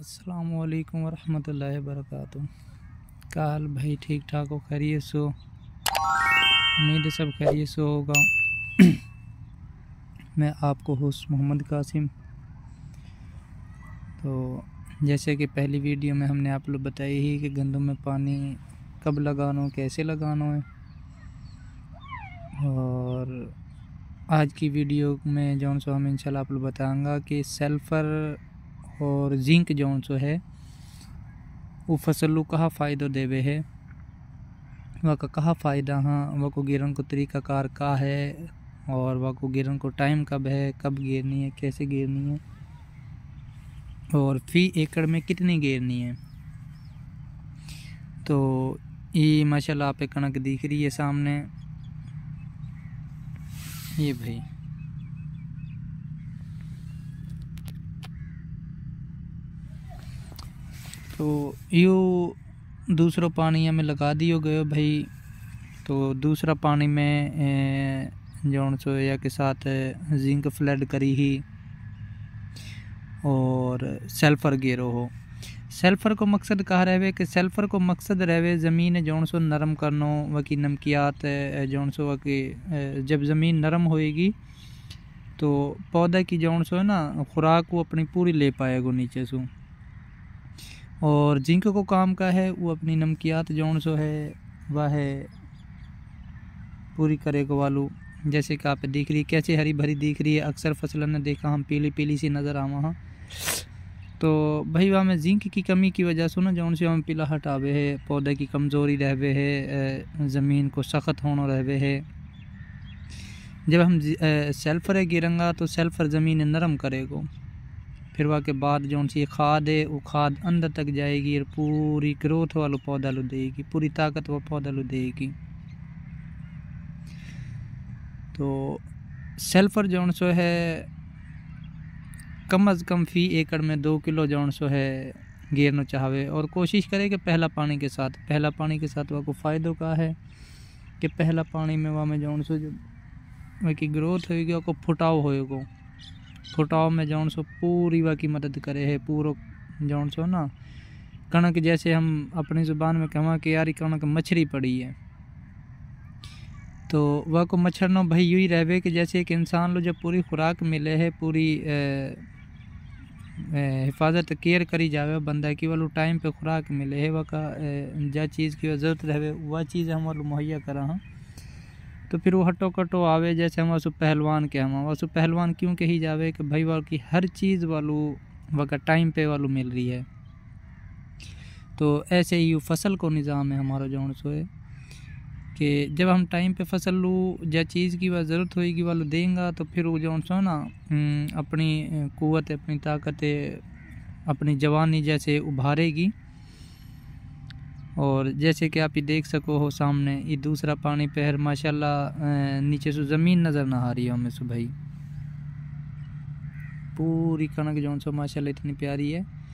असलकम वरम वरहमतुल्लाहि वबरकातुह का हाल भाई ठीक ठाक हो खैरियत सो उम्मीद सब खैरियत सो होगा मैं आपको होस्ट मोहम्मद कासिम तो जैसे कि पहली वीडियो में हमने आप लोग बताई ही कि गंदों में पानी कब लगाना हो कैसे लगाना है और आज की वीडियो में जो सो हम इंशाल्लाह आप लोग बताऊँगा कि सल्फ़र और जिंक जोन सो है वो फसलू कहा फ़ायदो देवे है का कहा फ़ायदा हाँ वको गिरन को तरीका कार का है और वको गिरन को टाइम कब है कब गिरनी है कैसे गिरनी है और फी एकड़ में कितनी गिरनी है तो ये माशाल्लाह आप कनक दिख रही है सामने ये भाई तो यो दूसरो पानी में लगा दियो गयो भाई तो दूसरा पानी में जौन सो या के साथ जिंक फ्लड करी ही और सल्फ़र गेरो हो सल्फ़र को मकसद कहा रहे कि सल्फ़र को मकसद रहे ज़मीन जौन सो नरम करनो वकी नमकियात जौन सो वकी जब ज़मीन नरम होएगी तो पौधा की जौन सो है ना खुराक वो अपनी पूरी ले पाएगा नीचे से और जिंक को काम का है वो अपनी नमकियात जोड़ सो है वह है पूरी करेगो वालू जैसे कि आप देख रही कैसे हरी भरी दिख रही है अक्सर फसलों ने देखा हम पीली पीली सी नज़र आ हाँ तो भाई वहाँ में जिंक की कमी की वजह से ना जौन से हम पीला हटावे है पौधे की कमज़ोरी रहवे है ज़मीन को सख्त होना रहवे है जब हम सेल्फर है गिरंगा तो सेल्फर ज़मीन नरम करेगो फिरवा के बाद जो सी खाद है वो खाद अंदर तक जाएगी और पूरी ग्रोथ वाला पौधा लो देगी पूरी ताकत वाला पौधा लो देगी तो सल्फ़र जो सो है कम अज़ कम फ़ी एकड़ में दो किलो जो सो है गिरना चाहवे और कोशिश करें कि पहला पानी के साथ पहला पानी के साथ वह को फ़ायदों का है कि पहला पानी में वह में जो सो जो की ग्रोथ होगी को फुटाव होएगा फुटाव में जौन सो पूरी वा की मदद करे है पूरो जौन सो ना कणक जैसे हम अपनी ज़ुबान में कहवा कि यार कणक मछली पड़ी है तो वह को मच्छर नो भई यू ही रह कि जैसे एक इंसान लो जब पूरी खुराक मिले है पूरी हिफाजत केयर करी जावे बंदा की वालू टाइम पे खुराक मिले है वह का जा चीज़ की ज़रूरत रहे वह चीज़ हम वालू मुहैया करा हाँ तो फिर वो हटो कटो आवे जैसे हम वसु पहलवान के हम वसु पहलवान क्यों कही जावे कि भाई वाल की हर चीज़ वालू वका टाइम पे वालू मिल रही है तो ऐसे ही फसल को निज़ाम है हमारा जो सो है कि जब हम टाइम पे फसल लूँ या चीज़ की वह ज़रूरत होएगी वालू देंगा तो फिर वो जो सो ना हम्म, अपनी कुत अपनी ताकत अपनी जवानी जैसे उभारेगी और जैसे कि आप ये देख सको हो सामने ये दूसरा पानी पहर माशाल्लाह नीचे से ज़मीन नज़र ना आ रही है हमें सुबह पूरी कणक जो सो माशाल्लाह इतनी प्यारी है